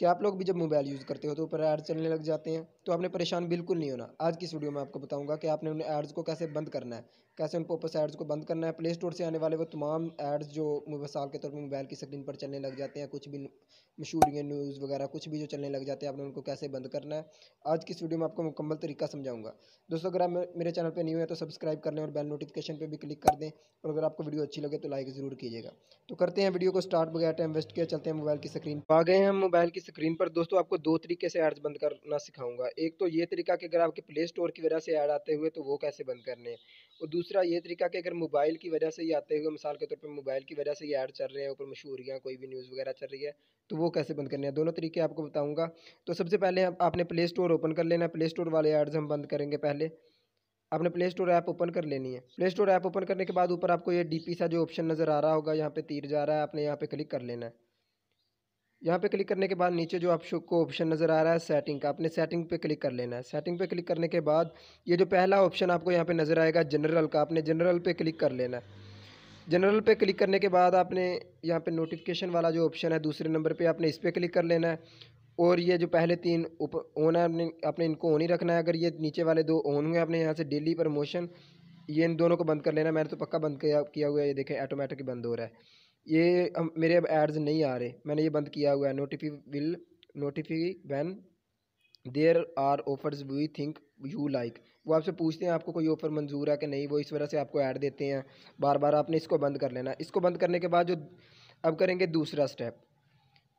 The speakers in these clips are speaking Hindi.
कि आप लोग भी जब मोबाइल यूज़ करते हो तो ऊपर एड्स चलने लग जाते हैं तो आपने परेशान बिल्कुल नहीं होना आज की स्टूडियो वीडियो में आपको बताऊंगा कि आपने उन एड्स को कैसे बंद करना है कैसे उन पोपस एड्स को बंद करना है प्ले स्टोर से आने वाले वो तमाम एड्स जो मिसाल के तौर पर मोबाइल की स्क्रीन पर चलने लग जाते हैं कुछ भी मशहूरियाँ न्यूज़ वगैरह कुछ भी जो चलने लग जाते हैं आपने उनको कैसे बंद करना है आज की इस वीडियो में आपको मुकम्मल तरीका समझाऊंगा दोस्तों अगर आप मेरे चैनल पर न्यू है तो सब्सक्राइब कर लें और बेल नोटिफिकेशन पर भी क्लिक कर दें और अगर आपको वीडियो अच्छी लगे तो लाइक ज़रूर कीजिएगा तो करते हैं वीडियो को स्टार्ट बगैर टाइम वेस्ट किया चलते हैं मोबाइल की स्क्रीन पर आ गए हम मोबाइल की स्क्रीन पर दोस्तों आपको दो तरीके से एड्स बंद करना सिखाऊंगा एक तो ये तरीका कि अगर आपके प्ले स्टोर की वजह से ऐड आते हुए तो वो कैसे बंद करने और दूसरा ये तरीका कि अगर मोबाइल की वजह से ही आते हुए मिसाल के तौर पर मोबाइल की वजह से ही ऐड चल रहे हैं ऊपर या कोई भी न्यूज़ वगैरह चल रही है तो वो कैसे बंद करने हैं दोनों तरीके आपको बताऊँगा तो सबसे पहले आप, आपने प्ले स्टोर ओपन कर लेना प्ले स्टोर वाले ऐड्स हम बंद करेंगे पहले आपने प्ले स्टोर ऐप ओपन कर लेनी है प्ले स्टोर ऐप ओपन करने के बाद ऊपर आपको ये पी सा जो ऑप्शन नज़र आ रहा होगा यहाँ पे तीर जा रहा है आपने यहाँ पे क्लिक कर लेना है यहाँ पे क्लिक करने के बाद नीचे जो आप शो को ऑप्शन नज़र आ रहा है सेटिंग का आपने सेटिंग पे क्लिक कर लेना है सेटिंग पे क्लिक करने के बाद ये जो पहला ऑप्शन आपको यहाँ पे नज़र आएगा जनरल का आपने जनरल पे क्लिक कर लेना है जनरल पे क्लिक करने के बाद आपने यहाँ पे नोटिफिकेशन वाला जो ऑप्शन है दूसरे नंबर पर आपने इस पर क्लिक कर लेना है और ये जो पहले तीन उप ऑन है आपने आपने इनको ऑन ही रखना है अगर ये नीचे वाले दो ऑन हुए आपने यहाँ से डेली प्रमोशन ये इन दोनों को बंद कर लेना मैंने तो पक्का बंद किया हुआ है ये देखें ऑटोमेटिक बंद हो रहा है ये हम मेरे अब एड्स नहीं आ रहे मैंने ये बंद किया हुआ है notify will notify when there are offers we think you like वो आपसे पूछते हैं आपको कोई ऑफ़र मंजूर है कि नहीं वो इस वजह से आपको ऐड देते हैं बार बार आपने इसको बंद कर लेना इसको बंद करने के बाद जो अब करेंगे दूसरा स्टेप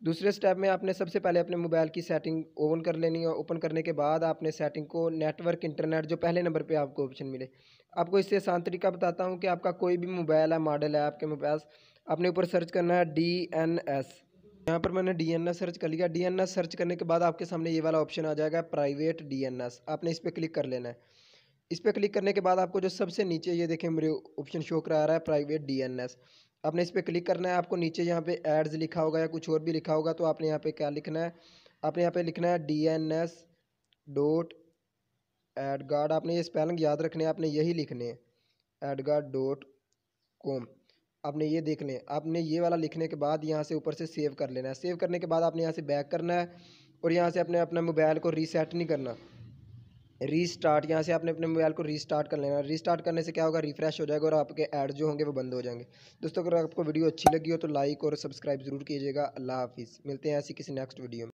दूसरे स्टेप में आपने सबसे पहले अपने मोबाइल की सेटिंग ओपन कर लेनी है ओपन करने के बाद आपने सेटिंग को नेटवर्क इंटरनेट जो पहले नंबर पे आपको ऑप्शन मिले आपको इससे आसान तरीका बताता हूँ कि आपका कोई भी मोबाइल है मॉडल है आपके मोबाइल अपने ऊपर सर्च करना है डी एन एस यहाँ पर मैंने डी एन एस सर्च कर लिया डी एन एस सर्च करने के बाद आपके सामने ये वाला ऑप्शन आ जाएगा प्राइवेट डी एन एस आपने इस पर क्लिक कर लेना है इस पर क्लिक करने के बाद आपको जो सबसे नीचे ये देखें मेरे ऑप्शन शो करा रहा है प्राइवेट डी एन एस आपने इस पर क्लिक करना है आपको नीचे यहाँ पे एड्स लिखा होगा या कुछ और भी लिखा होगा तो आपने यहाँ पे क्या लिखना है आपने यहाँ पे लिखना है D N S dot AdGuard आपने ये स्पेलिंग याद रखने आपने यही लिखने हैं एडगार्ड डॉट कॉम आपने ये देख लें आपने ये वाला लिखने के बाद यहाँ से ऊपर से सेव कर लेना है सेव करने के बाद आपने यहाँ से बैक करना है और यहाँ से अपने अपना मोबाइल को रीसेट नहीं करना रीस्टार्ट यहाँ से आपने अपने मोबाइल को रीस्टार्ट कर लेना रीस्टार्ट करने से क्या होगा रिफ्रेश हो जाएगा और आपके ऐड जो होंगे वो बंद हो जाएंगे दोस्तों अगर आपको वीडियो अच्छी लगी हो तो लाइक और सब्सक्राइब जरूर कीजिएगा अल्लाह हाफिज़ मिलते हैं ऐसी किसी नेक्स्ट वीडियो में